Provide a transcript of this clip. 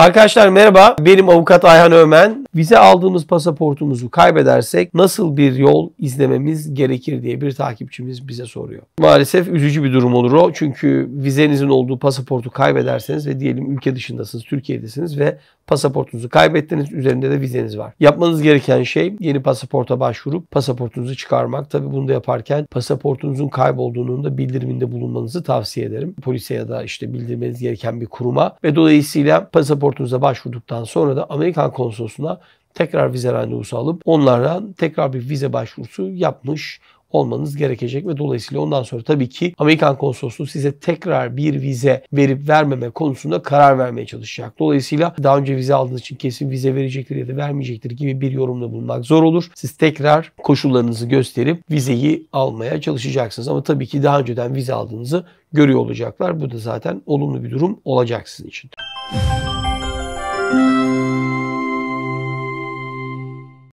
Arkadaşlar merhaba. Benim avukat Ayhan Ömen. Vize aldığımız pasaportumuzu kaybedersek nasıl bir yol izlememiz gerekir diye bir takipçimiz bize soruyor. Maalesef üzücü bir durum olur o. Çünkü vizenizin olduğu pasaportu kaybederseniz ve diyelim ülke dışındasınız, Türkiye'desiniz ve pasaportunuzu kaybettiniz. Üzerinde de vizeniz var. Yapmanız gereken şey yeni pasaporta başvurup pasaportunuzu çıkarmak. Tabi bunu da yaparken pasaportunuzun kaybolduğunun da bildiriminde bulunmanızı tavsiye ederim. Polise ya da işte bildirmeniz gereken bir kuruma ve dolayısıyla pasaport Portuz'a başvurduktan sonra da Amerikan konsolosluğuna tekrar vize randevusu alıp onlardan tekrar bir vize başvurusu yapmış olmanız gerekecek ve dolayısıyla ondan sonra tabii ki Amerikan konsolosluğu size tekrar bir vize verip vermeme konusunda karar vermeye çalışacak. Dolayısıyla daha önce vize aldığınız için kesin vize verecektir ya da vermeyecektir gibi bir yorumla bulunmak zor olur. Siz tekrar koşullarınızı gösterip vizeyi almaya çalışacaksınız ama tabii ki daha önceden vize aldığınızı görüyor olacaklar. Bu da zaten olumlu bir durum olacak sizin için. Müzik